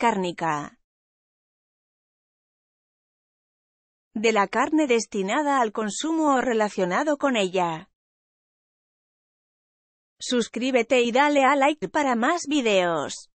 cárnica. De la carne destinada al consumo o relacionado con ella. Suscríbete y dale a like para más videos.